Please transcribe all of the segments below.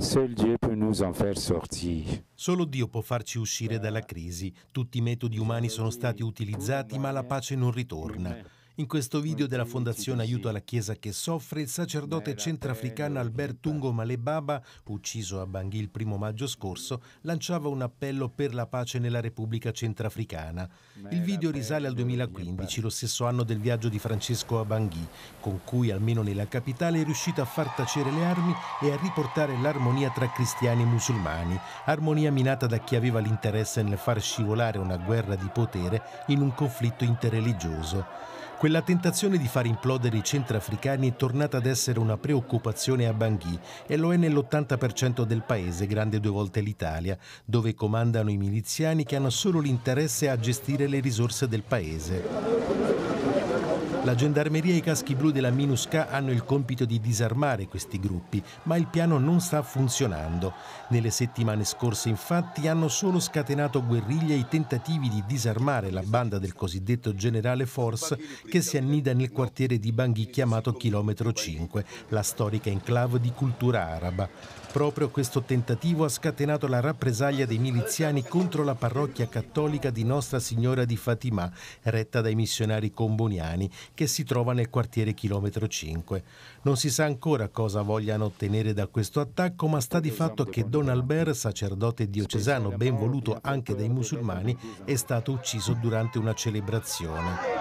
Seul Dieu peut nous en faire sortir. Solo Dio può farci uscire dalla crisi. Tutti i metodi umani sono stati utilizzati, ma la pace non ritorna. In questo video della Fondazione Aiuto alla Chiesa che soffre, il sacerdote centrafricano Albert Tungo Malebaba, ucciso a Bangui il primo maggio scorso, lanciava un appello per la pace nella Repubblica Centrafricana. Il video risale al 2015, lo stesso anno del viaggio di Francesco a Bangui, con cui almeno nella capitale è riuscito a far tacere le armi e a riportare l'armonia tra cristiani e musulmani, armonia minata da chi aveva l'interesse nel far scivolare una guerra di potere in un conflitto interreligioso. Quella tentazione di far implodere i centrafricani è tornata ad essere una preoccupazione a Bangui e lo è nell'80% del paese, grande due volte l'Italia, dove comandano i miliziani che hanno solo l'interesse a gestire le risorse del paese. La gendarmeria e i caschi blu della MINUSCA hanno il compito di disarmare questi gruppi, ma il piano non sta funzionando. Nelle settimane scorse infatti hanno solo scatenato guerriglia i tentativi di disarmare la banda del cosiddetto generale Force che si annida nel quartiere di Bangui chiamato Chilometro 5, la storica enclave di cultura araba. Proprio questo tentativo ha scatenato la rappresaglia dei miliziani contro la parrocchia cattolica di Nostra Signora di Fatima, retta dai missionari comboniani, che si trova nel quartiere chilometro 5. Non si sa ancora cosa vogliano ottenere da questo attacco, ma sta di fatto che Don Albert, sacerdote diocesano ben voluto anche dai musulmani, è stato ucciso durante una celebrazione.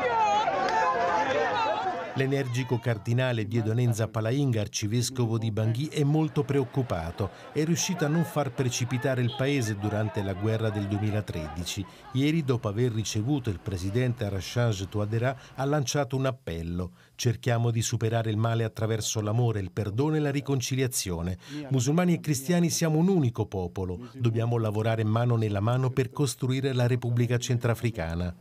L'energico cardinale Diedonenza Palainga, arcivescovo di Bangui, è molto preoccupato. È riuscito a non far precipitare il paese durante la guerra del 2013. Ieri, dopo aver ricevuto il presidente Arachange Touadera, ha lanciato un appello. Cerchiamo di superare il male attraverso l'amore, il perdono e la riconciliazione. Musulmani e cristiani siamo un unico popolo. Dobbiamo lavorare mano nella mano per costruire la Repubblica Centrafricana.